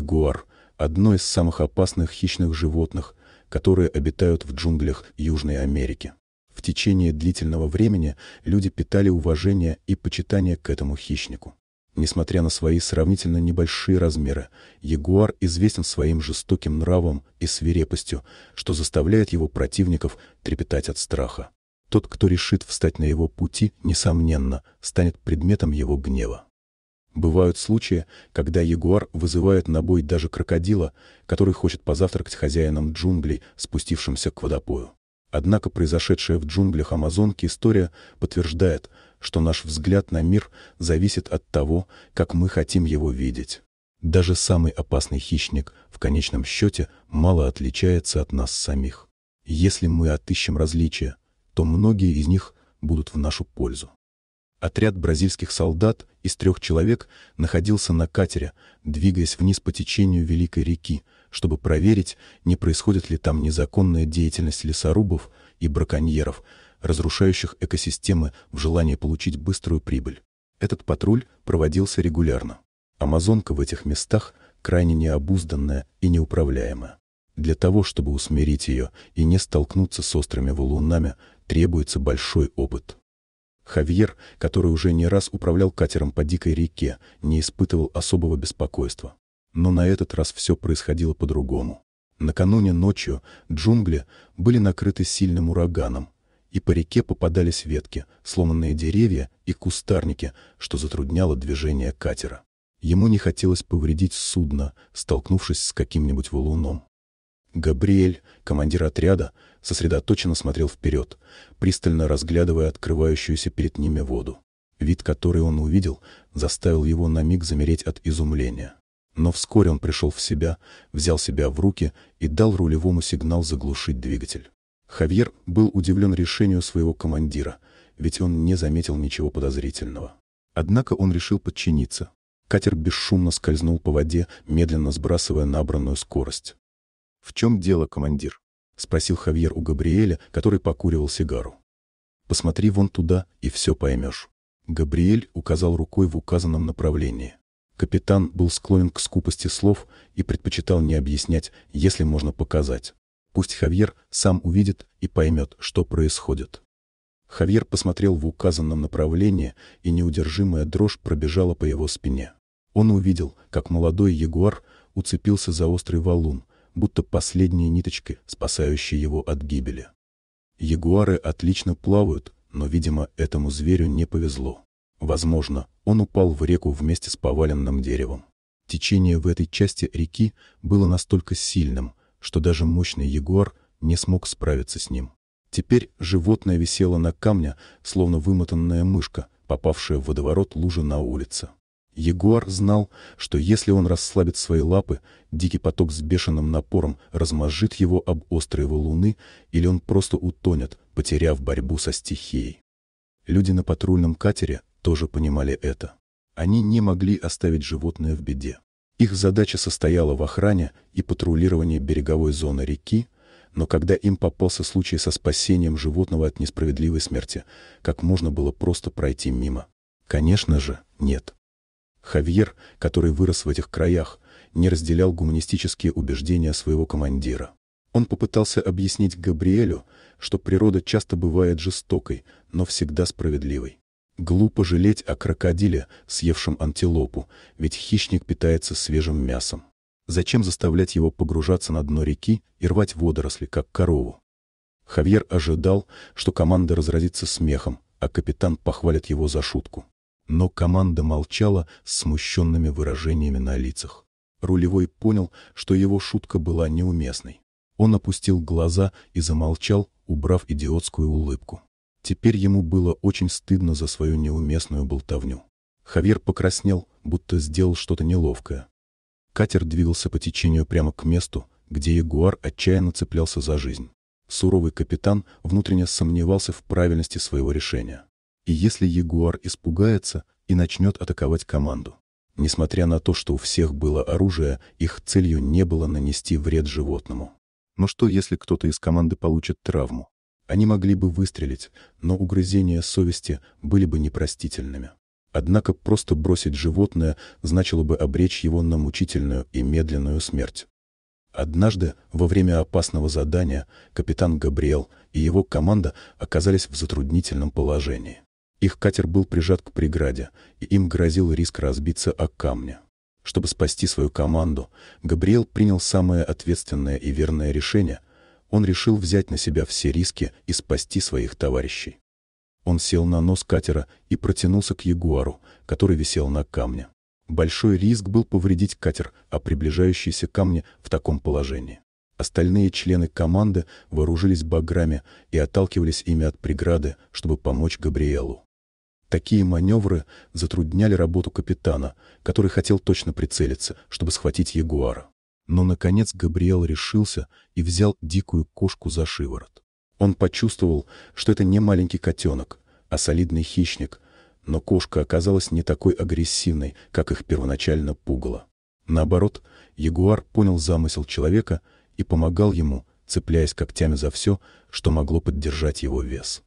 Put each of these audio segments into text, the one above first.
ягуар, одно из самых опасных хищных животных, которые обитают в джунглях Южной Америки. В течение длительного времени люди питали уважение и почитание к этому хищнику. Несмотря на свои сравнительно небольшие размеры, ягуар известен своим жестоким нравом и свирепостью, что заставляет его противников трепетать от страха. Тот, кто решит встать на его пути, несомненно, станет предметом его гнева. Бывают случаи, когда ягуар вызывает на бой даже крокодила, который хочет позавтракать хозяином джунглей, спустившимся к водопою. Однако произошедшая в джунглях Амазонки история подтверждает, что наш взгляд на мир зависит от того, как мы хотим его видеть. Даже самый опасный хищник в конечном счете мало отличается от нас самих. Если мы отыщем различия, то многие из них будут в нашу пользу. Отряд бразильских солдат из трех человек находился на катере, двигаясь вниз по течению Великой реки, чтобы проверить, не происходит ли там незаконная деятельность лесорубов и браконьеров, разрушающих экосистемы в желании получить быструю прибыль. Этот патруль проводился регулярно. Амазонка в этих местах крайне необузданная и неуправляемая. Для того, чтобы усмирить ее и не столкнуться с острыми валунами, требуется большой опыт. Хавьер, который уже не раз управлял катером по дикой реке, не испытывал особого беспокойства. Но на этот раз все происходило по-другому. Накануне ночью джунгли были накрыты сильным ураганом, и по реке попадались ветки, сломанные деревья и кустарники, что затрудняло движение катера. Ему не хотелось повредить судно, столкнувшись с каким-нибудь валуном. Габриэль, командир отряда, сосредоточенно смотрел вперед, пристально разглядывая открывающуюся перед ними воду. Вид, который он увидел, заставил его на миг замереть от изумления. Но вскоре он пришел в себя, взял себя в руки и дал рулевому сигнал заглушить двигатель. Хавьер был удивлен решению своего командира, ведь он не заметил ничего подозрительного. Однако он решил подчиниться. Катер бесшумно скользнул по воде, медленно сбрасывая набранную скорость. «В чем дело, командир?» — спросил Хавьер у Габриэля, который покуривал сигару. «Посмотри вон туда, и все поймешь». Габриэль указал рукой в указанном направлении. Капитан был склонен к скупости слов и предпочитал не объяснять, если можно показать. Пусть Хавьер сам увидит и поймет, что происходит. Хавьер посмотрел в указанном направлении, и неудержимая дрожь пробежала по его спине. Он увидел, как молодой ягуар уцепился за острый валун, будто последние ниточки, спасающие его от гибели. Ягуары отлично плавают, но, видимо, этому зверю не повезло. Возможно, он упал в реку вместе с поваленным деревом. Течение в этой части реки было настолько сильным, что даже мощный ягуар не смог справиться с ним. Теперь животное висело на камне, словно вымотанная мышка, попавшая в водоворот лужи на улице. Ягуар знал, что если он расслабит свои лапы, дикий поток с бешеным напором размажит его об острые валуны, или он просто утонет, потеряв борьбу со стихией. Люди на патрульном катере тоже понимали это. Они не могли оставить животное в беде. Их задача состояла в охране и патрулировании береговой зоны реки, но когда им попался случай со спасением животного от несправедливой смерти, как можно было просто пройти мимо? Конечно же, нет. Хавьер, который вырос в этих краях, не разделял гуманистические убеждения своего командира. Он попытался объяснить Габриэлю, что природа часто бывает жестокой, но всегда справедливой. Глупо жалеть о крокодиле, съевшем антилопу, ведь хищник питается свежим мясом. Зачем заставлять его погружаться на дно реки и рвать водоросли, как корову? Хавьер ожидал, что команда разразится смехом, а капитан похвалит его за шутку но команда молчала с смущенными выражениями на лицах. Рулевой понял, что его шутка была неуместной. Он опустил глаза и замолчал, убрав идиотскую улыбку. Теперь ему было очень стыдно за свою неуместную болтовню. Хавьер покраснел, будто сделал что-то неловкое. Катер двигался по течению прямо к месту, где Ягуар отчаянно цеплялся за жизнь. Суровый капитан внутренне сомневался в правильности своего решения и если Ягуар испугается и начнет атаковать команду. Несмотря на то, что у всех было оружие, их целью не было нанести вред животному. Но что, если кто-то из команды получит травму? Они могли бы выстрелить, но угрызения совести были бы непростительными. Однако просто бросить животное значило бы обречь его на мучительную и медленную смерть. Однажды, во время опасного задания, капитан Габриэл и его команда оказались в затруднительном положении. Их катер был прижат к преграде, и им грозил риск разбиться о камни. Чтобы спасти свою команду, Габриэл принял самое ответственное и верное решение. Он решил взять на себя все риски и спасти своих товарищей. Он сел на нос катера и протянулся к ягуару, который висел на камне. Большой риск был повредить катер, а приближающиеся камни в таком положении. Остальные члены команды вооружились баграми и отталкивались ими от преграды, чтобы помочь Габриэлу. Такие маневры затрудняли работу капитана, который хотел точно прицелиться, чтобы схватить ягуара. Но, наконец, Габриэл решился и взял дикую кошку за шиворот. Он почувствовал, что это не маленький котенок, а солидный хищник, но кошка оказалась не такой агрессивной, как их первоначально пугало. Наоборот, ягуар понял замысел человека и помогал ему, цепляясь когтями за все, что могло поддержать его вес.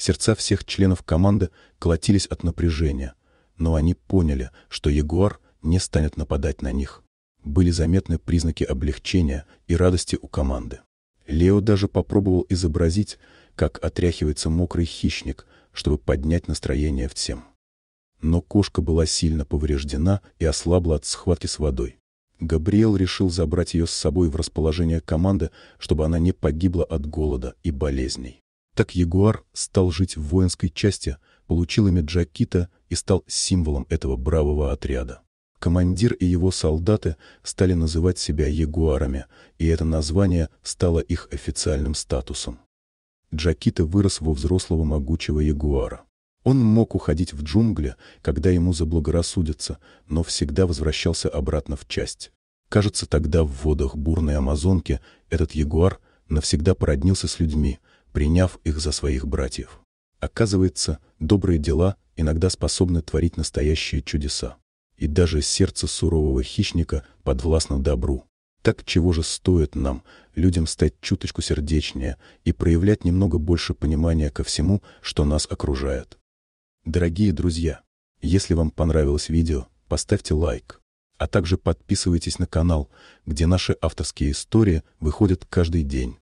Сердца всех членов команды колотились от напряжения, но они поняли, что Ягуар не станет нападать на них. Были заметны признаки облегчения и радости у команды. Лео даже попробовал изобразить, как отряхивается мокрый хищник, чтобы поднять настроение всем. Но кошка была сильно повреждена и ослабла от схватки с водой. Габриэл решил забрать ее с собой в расположение команды, чтобы она не погибла от голода и болезней. Так Ягуар стал жить в воинской части, получил имя Джакита и стал символом этого бравого отряда. Командир и его солдаты стали называть себя ягуарами, и это название стало их официальным статусом. Джакита вырос во взрослого могучего ягуара. Он мог уходить в джунгли, когда ему заблагорассудится, но всегда возвращался обратно в часть. Кажется, тогда в водах бурной Амазонки этот ягуар навсегда породнился с людьми, приняв их за своих братьев. Оказывается, добрые дела иногда способны творить настоящие чудеса. И даже сердце сурового хищника подвластно добру. Так чего же стоит нам, людям, стать чуточку сердечнее и проявлять немного больше понимания ко всему, что нас окружает. Дорогие друзья, если вам понравилось видео, поставьте лайк, а также подписывайтесь на канал, где наши авторские истории выходят каждый день.